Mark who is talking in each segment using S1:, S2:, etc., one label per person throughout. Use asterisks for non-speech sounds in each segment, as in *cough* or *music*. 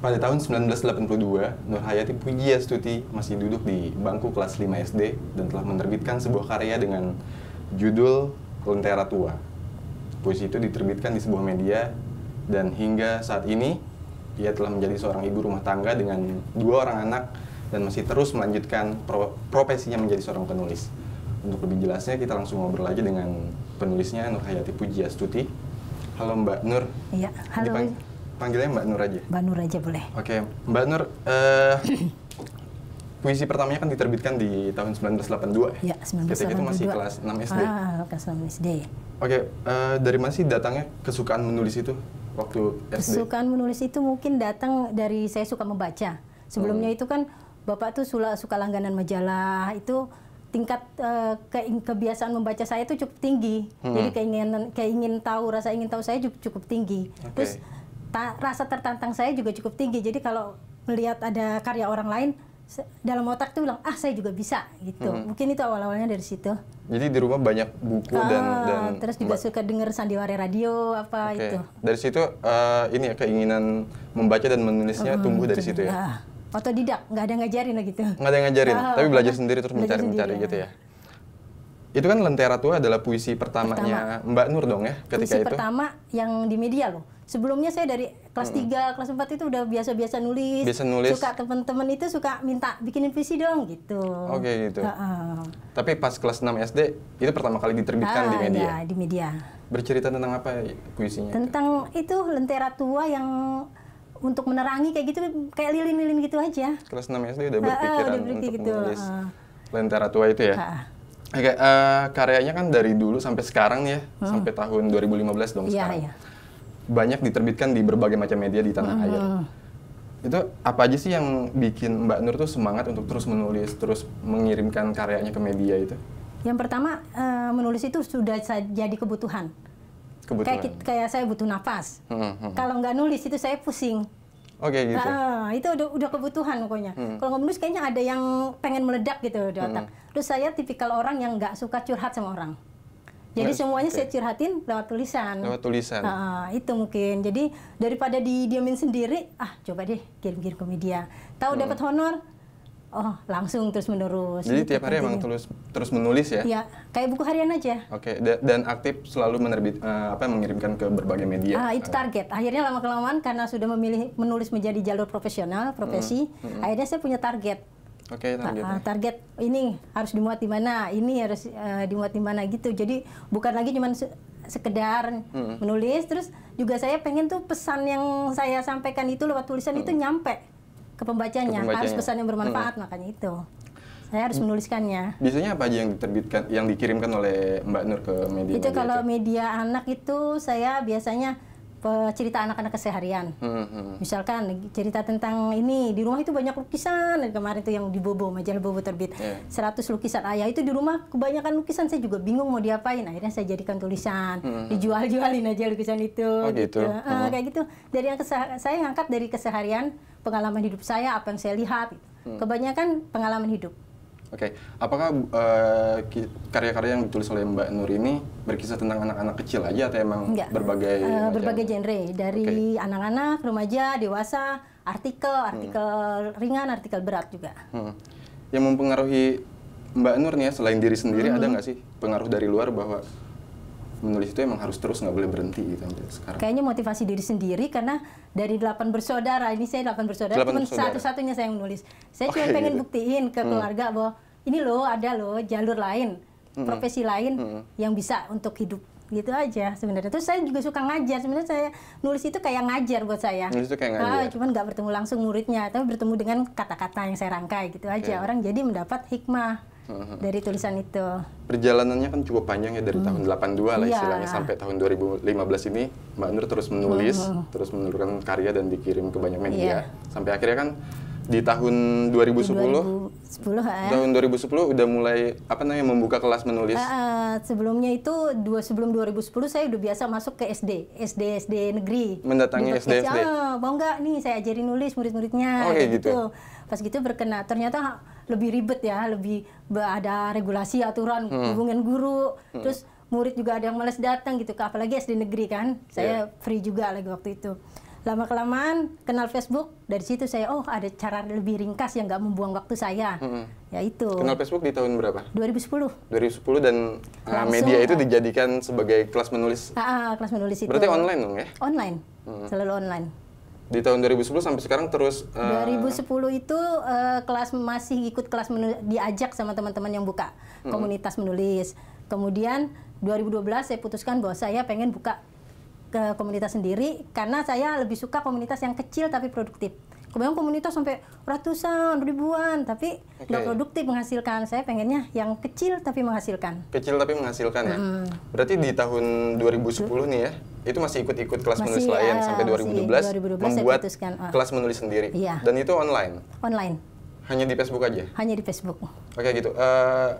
S1: Pada tahun 1982, Nur Hayati Pujiastuti masih duduk di bangku kelas 5 SD dan telah menerbitkan sebuah karya dengan judul Lentera Tua. Puisi itu diterbitkan di sebuah media dan hingga saat ini ia telah menjadi seorang ibu rumah tangga dengan dua orang anak dan masih terus melanjutkan pro profesinya menjadi seorang penulis. Untuk lebih jelasnya kita langsung ngobrol aja dengan penulisnya Nur Hayati Pujiastuti Halo Mbak Nur. Iya, halo. Dipang panggilnya Mbak Nur aja.
S2: Mbak Nur aja boleh.
S1: Oke, okay. Mbak Nur, uh, *coughs* puisi pertamanya kan diterbitkan di tahun 1982 ya? 1982. Ketika itu masih kelas 6 SD.
S2: Ah, kelas 6 SD.
S1: Oke, okay, uh, eh, dari mana sih datangnya kesukaan menulis itu waktu SD? Kesukaan
S2: menulis itu mungkin datang dari saya suka membaca. Sebelumnya hmm. itu kan Bapak tuh suka, suka langganan majalah, itu tingkat uh, kebiasaan membaca saya itu cukup tinggi. Hmm. Jadi keinginan keingin tahu, rasa ingin tahu saya cukup, cukup tinggi. Okay. Terus rasa tertantang saya juga cukup tinggi. Jadi kalau melihat ada karya orang lain dalam otak tuh bilang ah saya juga bisa gitu. Hmm. Mungkin itu awal-awalnya dari situ.
S1: Jadi di rumah banyak buku ah, dan dan terus juga
S2: suka dengar sandiwara radio apa okay. itu.
S1: Dari situ uh, ini ya keinginan membaca dan menulisnya hmm, tumbuh dari situ ya. ya.
S2: Otodidak, nggak ada ngajarin lah gitu. Nggak ada yang ngajarin, oh, tapi belajar ah,
S1: sendiri terus mencari-mencari mencari, ya. gitu ya itu kan Lentera Tua adalah puisi pertamanya pertama. Mbak Nur dong ya ketika puisi itu. pertama
S2: yang di media loh. Sebelumnya saya dari kelas tiga -hmm. kelas 4 itu udah biasa-biasa nulis. Biasa nulis. Suka teman-teman itu suka minta bikinin puisi dong gitu. Oke okay, gitu. Uh -uh.
S1: Tapi pas kelas 6 SD itu pertama kali diterbitkan uh, di ah, media. Ya, di media. Bercerita tentang apa puisinya?
S2: Tentang itu, Lentera Tua yang untuk menerangi kayak gitu kayak lilin-lilin gitu aja.
S1: Kelas 6 SD udah berpikiran uh, uh, udah berpikir untuk gitu. nulis uh. Lentera Tua itu ya. Uh. Oke, okay, uh, eh, karyanya kan dari dulu sampai sekarang ya, hmm. sampai tahun 2015 dong yeah, sekarang. iya. Banyak diterbitkan di berbagai macam media di tanah hmm. air. Itu apa aja sih yang bikin Mbak Nur tuh semangat untuk terus menulis, terus mengirimkan karyanya ke media itu?
S2: Yang pertama, uh, menulis itu sudah jadi kebutuhan. Kebutuhan. Kayak, kayak saya butuh nafas.
S1: Hmm, hmm, hmm. Kalau
S2: nggak nulis itu saya pusing.
S1: Oke okay, gitu. Nah,
S2: itu udah, udah kebutuhan pokoknya. Hmm. Kalau nggak kayaknya ada yang pengen meledak gitu di otak. Hmm. Terus saya tipikal orang yang nggak suka curhat sama orang.
S1: Jadi semuanya okay. saya
S2: curhatin lewat tulisan. Lewat tulisan. Nah, itu mungkin. Jadi daripada didiamin sendiri, ah coba deh kirim-kirim ke media. Tahu hmm. dapat honor, Oh, langsung terus menerus. Jadi gitu tiap hari emang
S1: terus terus menulis ya? Iya,
S2: kayak buku harian aja.
S1: Oke, okay. dan aktif selalu menerbit uh, apa mengirimkan ke berbagai media. Ah, itu target.
S2: Akhirnya lama kelamaan karena sudah memilih menulis menjadi jalur profesional, profesi, mm Hmm. akhirnya saya punya target.
S1: Oke, okay, ah, target. Uh,
S2: target ini harus dimuat di mana, ini harus uh, dimuat di mana gitu. Jadi bukan lagi cuma sekedar hmm. menulis terus juga saya pengen tuh pesan yang saya sampaikan itu lewat tulisan hmm. itu nyampe ke pembacanya, ke pembacanya. harus pesan yang bermanfaat hmm. makanya itu saya harus menuliskannya.
S1: Biasanya apa aja yang diterbitkan, yang dikirimkan oleh Mbak Nur ke media? Itu media kalau itu?
S2: media anak itu saya biasanya cerita anak-anak keseharian. Hmm, hmm, Misalkan cerita tentang ini di rumah itu banyak lukisan kemarin itu yang di Bobo majalah Bobo terbit. Yeah. Iya. 100 lukisan ayah itu di rumah kebanyakan lukisan saya juga bingung mau diapain. Akhirnya saya jadikan tulisan, hmm. hmm. dijual-jualin aja lukisan itu oh, gitu. gitu. Ah, hmm. Uh, kayak gitu. Dari yang saya ngangkat dari keseharian, pengalaman hidup saya, apa yang saya lihat. Gitu. Hmm. Kebanyakan pengalaman hidup.
S1: Oke, okay. apakah uh, karya-karya yang ditulis oleh Mbak Nur ini berkisah tentang anak-anak kecil aja atau emang Enggak. berbagai uh, berbagai
S2: macam? genre dari anak-anak, remaja, dewasa, artikel, hmm. artikel hmm. ringan, artikel berat juga.
S1: Hmm. Yang mempengaruhi Mbak Nur nih ya, selain diri sendiri hmm. ada nggak sih pengaruh dari luar bahwa menulis itu emang harus terus nggak boleh berhenti gitu sekarang.
S2: Kayaknya motivasi diri sendiri karena dari delapan bersaudara ini saya delapan bersaudara cuma satu-satunya saya yang menulis. Saya okay, oh, cuma iya, pengen gitu. buktiin ke hmm. keluarga hmm. bahwa ini loh ada loh jalur lain, hmm. profesi lain hmm. yang bisa untuk hidup gitu aja sebenarnya. Terus saya juga suka ngajar. Sebenarnya saya nulis itu kayak ngajar buat saya. Nulis itu kayak ngajar. Ah, cuman nggak bertemu langsung muridnya, tapi bertemu dengan kata-kata yang saya rangkai gitu aja. Okay. Orang jadi mendapat hikmah dari tulisan itu.
S1: Perjalanannya kan cukup panjang ya dari hmm. tahun 82 lah yeah. istilahnya sampai tahun 2015 ini Mbak Nur terus menulis, hmm, hmm, hmm. terus menurunkan karya dan dikirim ke banyak media. Yeah. Sampai akhirnya kan di tahun 2010 2010 eh. tahun 2010 udah mulai apa namanya membuka kelas menulis
S2: uh, sebelumnya itu dua sebelum 2010 saya udah biasa masuk ke SD SD SD negeri mendatangi SD SD oh, mau nggak nih saya ajarin nulis murid-muridnya oh, gitu. gitu pas gitu berkena ternyata lebih ribet ya, lebih ada regulasi aturan hmm. hubungan guru, hmm. terus murid juga ada yang males datang gitu, apalagi SD negeri kan, saya yeah. free juga lagi waktu itu. Lama kelamaan kenal Facebook, dari situ saya oh ada cara lebih ringkas yang nggak membuang waktu saya, hmm. ya itu. Kenal
S1: Facebook di tahun berapa?
S2: 2010.
S1: 2010 dan ah, Langsung, media itu dijadikan sebagai kelas menulis.
S2: Ah, ah kelas menulis itu. Berarti online dong ya? Online, hmm. selalu online.
S1: Di tahun 2010 sampai sekarang terus eh, uh... 2010
S2: itu uh, kelas masih ikut kelas diajak sama teman-teman yang buka hmm. komunitas menulis. Kemudian 2012 saya putuskan bahwa saya pengen buka ke komunitas sendiri karena saya lebih suka komunitas yang kecil tapi produktif kebanyakan komunitas sampai ratusan ribuan tapi nggak okay. produktif menghasilkan saya pengennya yang kecil tapi menghasilkan
S1: kecil tapi menghasilkan ya berarti di tahun 2010 nih ya itu masih ikut-ikut kelas masih, menulis lain eh, sampai 2012, 2012 membuat oh. kelas menulis sendiri iya. dan itu online online hanya di Facebook aja
S2: hanya di Facebook oke
S1: okay, gitu uh,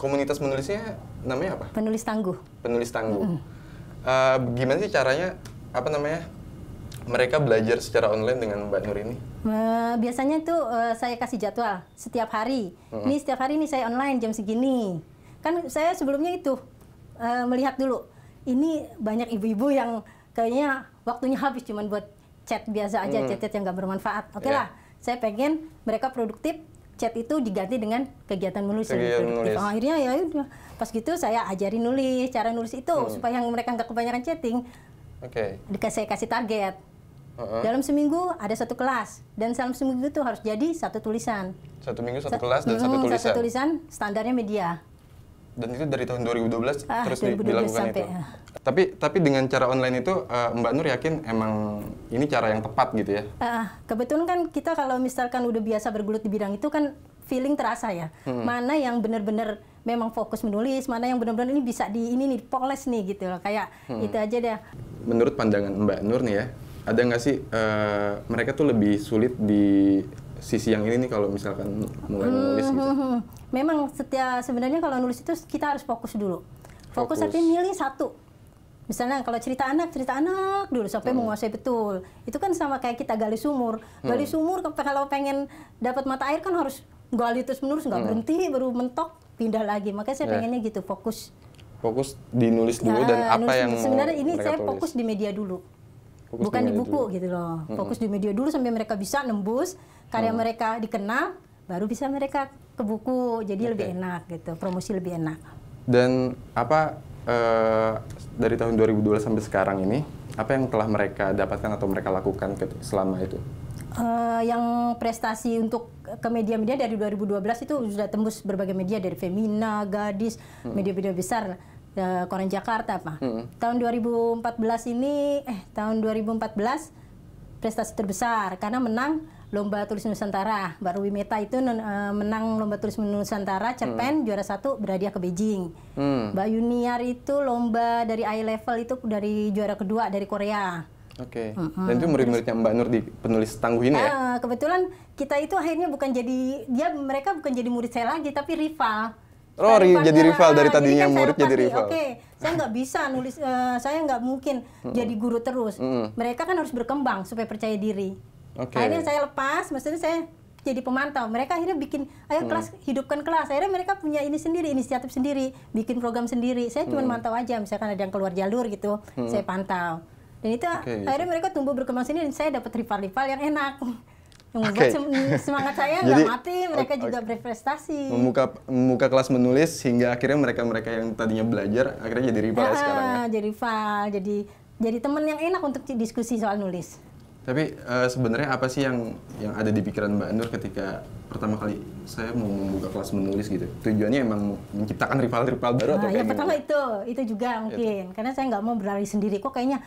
S1: komunitas menulisnya namanya apa
S2: penulis tangguh
S1: penulis tangguh mm -hmm. uh, gimana sih caranya apa namanya mereka belajar secara online dengan Mbak Nur ini?
S2: Eh, biasanya tuh uh, saya kasih jadwal setiap hari. Mm-hmm. Ini setiap hari ini saya online jam segini. Kan saya sebelumnya itu uh, melihat dulu. Ini banyak ibu-ibu yang kayaknya waktunya habis cuma buat chat biasa aja, chat chat-chat yang nggak bermanfaat. Oke okay iya. yeah. lah, saya pengen mereka produktif. Chat itu diganti dengan kegiatan menulis kegiatan oh, akhirnya ya pas gitu saya ajarin nulis, cara nulis itu mm. supaya mereka nggak kebanyakan chatting. Oke. Okay. Saya kasih target dalam seminggu ada satu kelas dan dalam seminggu itu harus jadi satu tulisan.
S1: Satu minggu satu Sa kelas dan satu tulisan. Satu tulisan
S2: standarnya media.
S1: Dan itu dari tahun 2012 ah, terus 2012 dilakukan sampai, itu. Ya. Tapi tapi dengan cara online itu uh, Mbak Nur yakin emang ini cara yang tepat gitu ya?
S2: Uh, kebetulan kan kita kalau misalkan udah biasa bergulut di bidang itu kan feeling terasa ya. Hmm. Mana yang benar-benar memang fokus menulis, mana yang benar-benar ini bisa di ini nih poles nih gitu loh. Kayak hmm. itu aja deh.
S1: Menurut pandangan Mbak Nur nih ya, ada nggak sih uh, mereka tuh lebih sulit di sisi yang ini nih kalau misalkan mulai hmm, menulis gitu?
S2: *laughs* Memang setiap sebenarnya kalau nulis itu kita harus fokus dulu. Fokus, fokus. milih satu. Misalnya kalau cerita anak, cerita anak dulu sampai hmm. menguasai betul. Itu kan sama kayak kita gali sumur. Gali hmm. sumur kalau pengen dapat mata air kan harus gali terus menerus nggak hmm. berhenti baru mentok pindah lagi. Makanya saya yeah. pengennya gitu fokus.
S1: Fokus di nulis dulu nah, dan ya, apa nulis, yang sebenarnya ini saya tulis. fokus di media dulu Fokus bukan di, buku dulu. gitu loh. Fokus
S2: di media dulu sampai mereka bisa nembus karya mereka dikenal, baru bisa mereka ke buku. Jadi okay. lebih enak gitu, promosi lebih enak.
S1: Dan apa uh, dari tahun 2012 sampai sekarang ini, apa yang telah mereka dapatkan atau mereka lakukan selama itu?
S2: Uh, yang prestasi untuk ke media-media dari 2012 itu sudah tembus berbagai media dari Femina, Gadis, media-media -hmm. besar uh, Koran Jakarta apa. Hmm. Tahun 2014 ini eh tahun 2014 prestasi terbesar karena menang lomba tulis Nusantara. Baru Wimeta itu uh, menang lomba tulis Nusantara, cerpen hmm. juara satu berhadiah ke Beijing. Hmm. Mbak Yuniar itu lomba dari eye level itu dari juara kedua dari Korea.
S1: Oke. Okay. Mm -hmm. Dan itu murid-muridnya Mbak Nur di penulis tangguh ini uh, ya? Eh,
S2: kebetulan kita itu akhirnya bukan jadi dia mereka bukan jadi murid saya lagi tapi rival.
S1: Rory jadi rival dari kan tadinya jadi murid jadi rival. Oke, okay,
S2: saya nggak bisa nulis, uh, saya nggak mungkin hmm. jadi guru terus. Hmm. Mereka kan harus berkembang supaya percaya diri.
S1: Okay. Akhirnya saya
S2: lepas, maksudnya saya jadi pemantau. Mereka akhirnya bikin, ayo hmm. kelas hidupkan kelas. Akhirnya mereka punya ini sendiri, inisiatif sendiri, bikin program sendiri. Saya cuma hmm. mantau aja, misalkan ada yang keluar jalur gitu, hmm. saya pantau. Dan itu okay. akhirnya gitu. mereka tumbuh berkembang sendiri. Dan saya dapat rival-rival yang enak yang membuat okay. *laughs* semangat saya nggak mati mereka okay. juga berprestasi membuka
S1: membuka kelas menulis hingga akhirnya mereka mereka yang tadinya belajar akhirnya jadi rival nah, sekarang
S2: ya jadi rival jadi jadi teman yang enak untuk diskusi soal nulis
S1: tapi uh, sebenarnya apa sih yang yang ada di pikiran Mbak Nur ketika pertama kali saya mau membuka kelas menulis gitu? Tujuannya emang menciptakan rival-rival baru nah, atau ya kayak Ya pertama
S2: itu, itu juga iya, mungkin. Itu. Karena saya nggak mau berlari sendiri. Kok kayaknya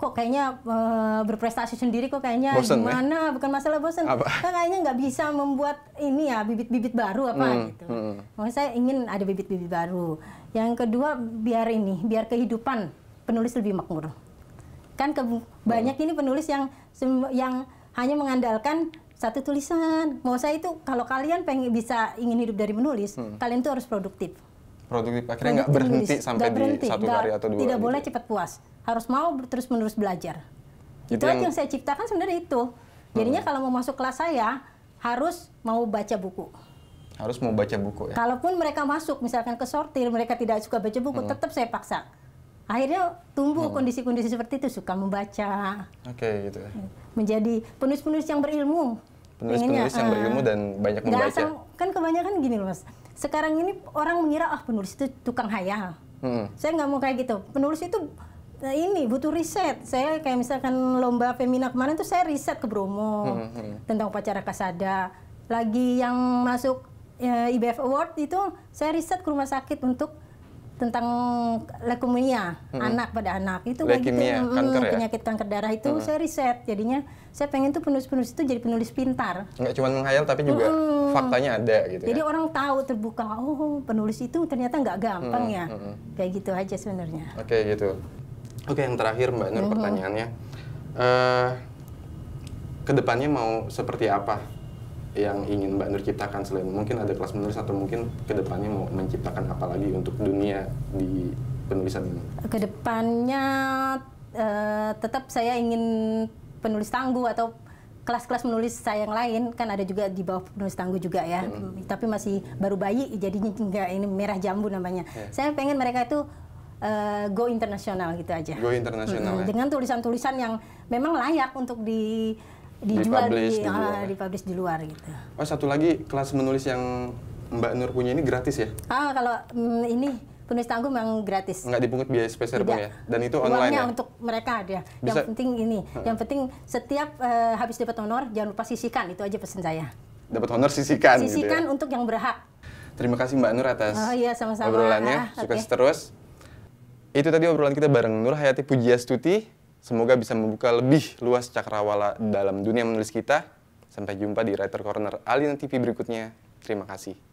S2: kok kayaknya uh, berprestasi sendiri kok kayaknya bosen, ya? gimana ya? bukan masalah bosan kan kayaknya nggak bisa membuat ini ya bibit-bibit baru apa hmm, gitu hmm. maksud saya ingin ada bibit-bibit baru yang kedua biar ini biar kehidupan penulis lebih makmur kan ke, banyak hmm. ini penulis yang yang hanya mengandalkan satu tulisan mau saya itu kalau kalian pengen bisa ingin hidup dari menulis hmm. kalian tuh harus produktif
S1: produktif akhirnya nggak berhenti sampai gak berhenti, di satu gak, hari atau dua tidak gitu. boleh
S2: ya? cepat puas harus mau terus menerus belajar. Itu, yang... yang saya ciptakan sebenarnya itu. Oh. Jadinya kalau mau masuk kelas saya harus mau baca buku.
S1: Harus mau baca buku ya.
S2: Kalaupun mereka masuk misalkan ke sortir mereka tidak suka baca buku, hmm. tetap saya paksa. Akhirnya tumbuh hmm. kondisi-kondisi hmm. seperti itu suka membaca.
S1: Oke okay, gitu. Ya.
S2: Menjadi penulis-penulis yang berilmu.
S1: Penulis-penulis yang eh, berilmu dan banyak membaca. Asal,
S2: kan kebanyakan gini loh mas. Sekarang ini orang mengira ah penulis itu tukang hayal. Hmm. Saya nggak mau kayak gitu. Penulis itu Nah ini butuh riset. Saya kayak misalkan lomba Femina kemarin tuh saya riset ke Bromo hmm, hmm. tentang upacara kasada. Lagi yang masuk e, ya, IBF Award itu saya riset ke rumah sakit untuk tentang leukemia hmm. anak pada anak itu leukemia gitu, kanker hmm, penyakit ya? kanker darah itu hmm. saya riset jadinya saya pengen tuh penulis-penulis itu jadi penulis pintar
S1: nggak cuma menghayal tapi juga hmm. faktanya ada gitu jadi ya? orang
S2: tahu terbuka oh penulis itu ternyata nggak gampang hmm. ya hmm. kayak gitu aja sebenarnya oke
S1: okay, gitu Oke, yang terakhir Mbak Nur -huh. pertanyaannya, uh, kedepannya mau seperti apa yang ingin Mbak Nur ciptakan selain mungkin ada kelas menulis atau mungkin kedepannya mau menciptakan apa lagi untuk dunia di penulisan ini?
S2: Kedepannya uh, tetap saya ingin penulis tangguh atau kelas-kelas menulis saya yang lain kan ada juga di bawah penulis tangguh juga ya hmm. tapi masih baru bayi jadinya enggak ini merah jambu namanya yeah. saya pengen mereka itu uh, go internasional gitu aja. Go internasional. Hmm, ya. Dengan tulisan-tulisan yang memang layak untuk di dijual di, di, uh, dipublish di luar gitu.
S1: Oh satu lagi kelas menulis yang Mbak Nur punya ini gratis ya?
S2: Ah kalau mm, ini penulis tangguh memang gratis. Enggak
S1: dipungut biaya spesial pun ya? Dan itu online Uangnya ya?
S2: untuk mereka dia. Bisa. Yang penting ini, yang penting setiap uh, habis dapat honor jangan lupa sisikan itu aja pesan saya.
S1: Dapat honor sisikan. Sisikan
S2: gitu ya? untuk yang berhak.
S1: Terima kasih Mbak Nur atas oh, iya, sama -sama. obrolannya. Ah, Sukses terus itu tadi obrolan kita bareng Nur Hayati Pujiastuti. Semoga bisa membuka lebih luas cakrawala dalam dunia menulis kita. Sampai jumpa di Writer Corner Alina TV berikutnya. Terima kasih.